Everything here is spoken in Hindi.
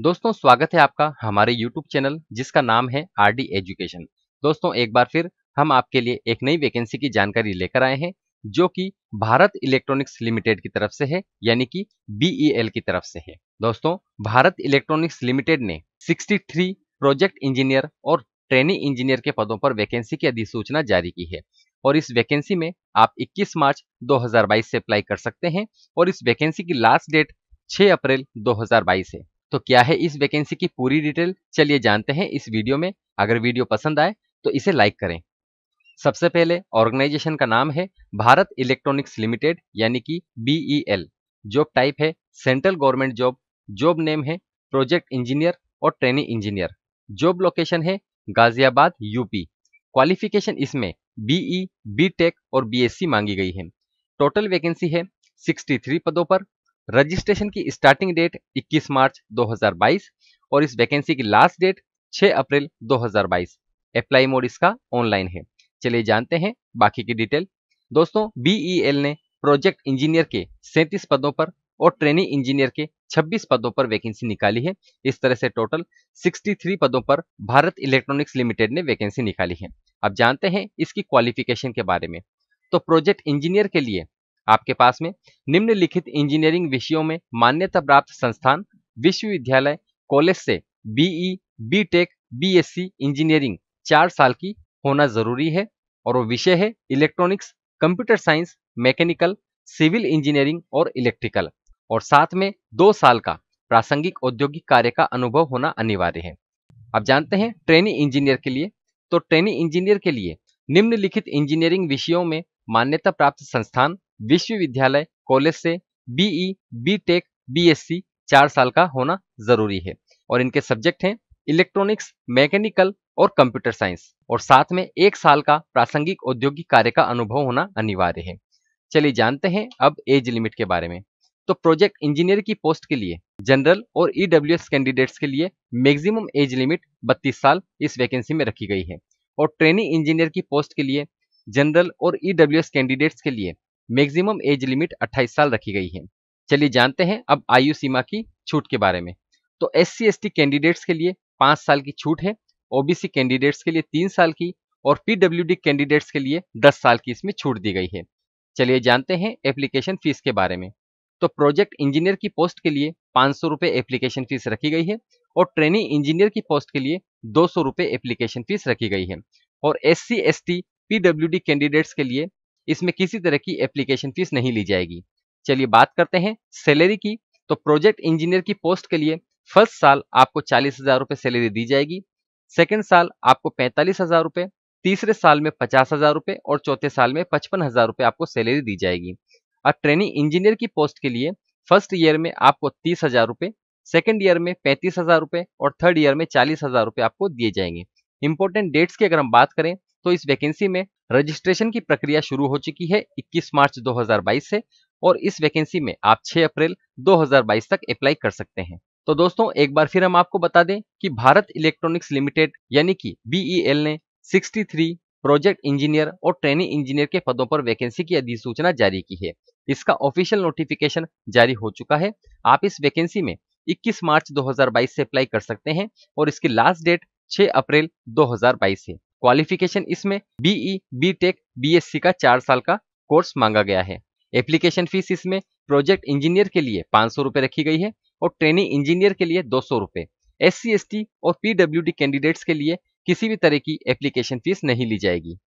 दोस्तों स्वागत है आपका हमारे YouTube चैनल जिसका नाम है आर डी एजुकेशन दोस्तों एक बार फिर हम आपके लिए एक नई वैकेंसी की जानकारी लेकर आए हैं जो कि भारत इलेक्ट्रॉनिक्स लिमिटेड की तरफ से है यानी कि BEL की तरफ से है दोस्तों भारत इलेक्ट्रॉनिक्स लिमिटेड ने 63 प्रोजेक्ट इंजीनियर और ट्रेनिंग इंजीनियर के पदों पर वैकेंसी की अधिसूचना जारी की है और इस वैकेंसी में आप 21 मार्च 2022 से अप्लाई कर सकते हैं और इस वैकेंसी की लास्ट डेट 6 अप्रैल 2022 है तो क्या है इस वैकेंसी की पूरी डिटेल चलिए जानते हैं इस वीडियो में अगर वीडियो पसंद आए तो इसे लाइक करें सबसे पहले ऑर्गेनाइजेशन का नाम है भारत इलेक्ट्रॉनिक्स लिमिटेड यानी कि बीईएल जॉब टाइप है central government job job name है प्रोजेक्ट इंजीनियर और ट्रेनिंग इंजीनियर जॉब लोकेशन है गाजियाबाद यूपी क्वालिफिकेशन इसमें बीई बीटेक e, और बी मांगी गई है टोटल वैकेंसी है 63 पदों पर रजिस्ट्रेशन की स्टार्टिंग डेट 21 मार्च 2022 और इस वैकेंसी की last date 6 April 2022 apply mode इसका ऑनलाइन है चलिए जानते हैं बाकी की डिटेल दोस्तों बीईएल e ने प्रोजेक्ट इंजीनियर के सैंतीस पदों पर और ट्रेनिंग इंजीनियर के 26 पदों पर वैकेंसी निकाली है इस तरह से टोटल 63 पदों पर भारत इलेक्ट्रॉनिक्स लिमिटेड ने वैकेंसी निकाली है अब जानते हैं इसकी क्वालिफिकेशन के बारे में तो प्रोजेक्ट इंजीनियर के लिए आपके पास में निम्नलिखित इंजीनियरिंग विषयों में मान्यता प्राप्त संस्थान विश्वविद्यालय कॉलेज से BE B tech BSc engineering चार साल की होना जरूरी है और वो विषय है electronics computer science mechanical civil engineering और इलेक्ट्रिकल और साथ में दो साल का प्रासंगिक औद्योगिक कार्य का अनुभव होना अनिवार्य है अब जानते हैं ट्रेनी इंजीनियर के लिए तो ट्रेनी इंजीनियर के लिए निम्नलिखित इंजीनियरिंग विषयों में मान्यता प्राप्त संस्थान विश्वविद्यालय कॉलेज से बीई बी टेक बीएससी चार साल का होना जरूरी है और इनके सब्जेक्ट हैं इलेक्ट्रॉनिक्स मैकेनिकल और कंप्यूटर साइंस और साथ में एक साल का प्रासंगिक औद्योगिक कार्य का अनुभव होना अनिवार्य है चलिए जानते हैं अब एज लिमिट के बारे में तो प्रोजेक्ट इंजीनियर की पोस्ट के लिए जनरल और ईडब्ल्यू e कैंडिडेट्स के लिए मैक्सिमम एज लिमिट 32 साल इस वैकेंसी में रखी गई है और ट्रेनिंग इंजीनियर की पोस्ट के लिए जनरल और ईडब्ल्यू e कैंडिडेट्स के लिए मैक्सिमम एज लिमिट 28 साल रखी गई है चलिए जानते हैं अब आयु सीमा की छूट के बारे में तो S C S T candidates के लिए पांच साल की छूट है ओबीसी कैंडिडेट्स के लिए तीन साल की और पीडब्ल्यूडी कैंडिडेट्स के लिए दस साल की इसमें छूट दी गई है चलिए जानते हैं एप्लीकेशन फीस के बारे में तो प्रोजेक्ट इंजीनियर की पोस्ट के लिए पांच सौ रुपये एप्लीकेशन फीस रखी गई है और ट्रेनिंग इंजीनियर की पोस्ट के लिए दो सौ रुपये एप्लीकेशन फीस रखी गई है और S C S T PW D candidates के लिए इसमें किसी तरह की एप्लीकेशन फीस नहीं ली जाएगी चलिए बात करते हैं सैलरी की तो प्रोजेक्ट इंजीनियर की पोस्ट के लिए फर्स्ट साल आपको चालीस हजार रुपए सैलरी दी जाएगी सेकेंड साल आपको पैंतालीस हजार रुपए तीसरे साल में पचास हजार रुपए और चौथे साल में पचपन हजार रुपए आपको सैलरी दी जाएगी और ट्रेनिंग इंजीनियर की पोस्ट के लिए फर्स्ट ईयर में आपको तीस हजार रुपए सेकेंड ईयर में पैंतीस हजार रुपए और थर्ड ईयर में चालीस हजार रुपये आपको दिए जाएंगे इंपॉर्टेंट डेट्स की अगर हम बात करें तो इस वैकेंसी में रजिस्ट्रेशन की प्रक्रिया शुरू हो चुकी है 21 मार्च 2022 से और इस वैकेंसी में आप 6 अप्रैल 2022 तक अप्लाई कर सकते हैं तो दोस्तों एक बार फिर हम आपको बता दें कि भारत इलेक्ट्रॉनिक्स लिमिटेड यानी कि बीईएल e ने 63 प्रोजेक्ट इंजीनियर और ट्रेनिंग इंजीनियर के पदों पर वैकेंसी की अधिसूचना जारी की है इसका ऑफिशियल नोटिफिकेशन जारी हो चुका है आप इस वैकेंसी में 21 मार्च 2022 से अप्लाई कर सकते हैं और इसकी लास्ट डेट 6 अप्रैल 2022 है क्वालिफिकेशन इसमें बीई बी टेक बी का चार साल का कोर्स मांगा गया है एप्लीकेशन फीस इसमें प्रोजेक्ट इंजीनियर के लिए पांच सौ रखी गई है और ट्रेनिंग इंजीनियर के लिए दो सौ रुपये एस सी और पीडब्ल्यूडी कैंडिडेट्स के लिए किसी भी तरह की एप्लीकेशन फीस नहीं ली जाएगी